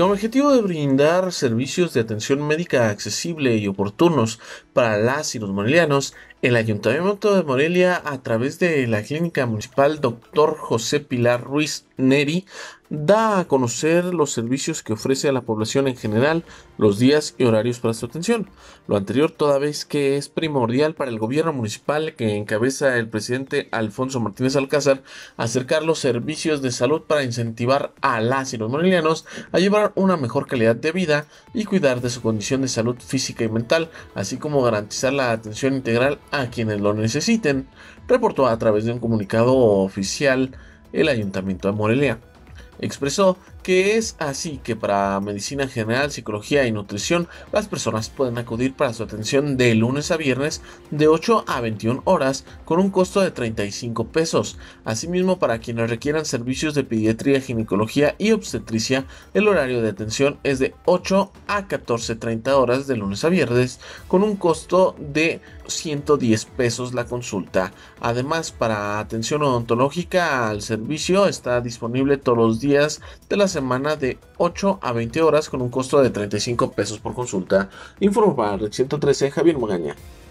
con objetivo de brindar servicios de atención médica accesible y oportunos para las y los morelianos el Ayuntamiento de Morelia, a través de la Clínica Municipal Dr. José Pilar Ruiz Neri, da a conocer los servicios que ofrece a la población en general, los días y horarios para su atención. Lo anterior toda vez que es primordial para el gobierno municipal que encabeza el presidente Alfonso Martínez Alcázar acercar los servicios de salud para incentivar a las y los morelianos a llevar una mejor calidad de vida y cuidar de su condición de salud física y mental, así como garantizar la atención integral a quienes lo necesiten, reportó a través de un comunicado oficial el Ayuntamiento de Morelia. Expresó que es así que para medicina general, psicología y nutrición, las personas pueden acudir para su atención de lunes a viernes de 8 a 21 horas con un costo de 35 pesos. Asimismo, para quienes requieran servicios de pediatría, ginecología y obstetricia, el horario de atención es de 8 a 14.30 horas de lunes a viernes con un costo de 110 pesos la consulta. Además, para atención odontológica, el servicio está disponible todos los días de las semana de 8 a 20 horas con un costo de 35 pesos por consulta, Informa para el 113 Javier Magaña.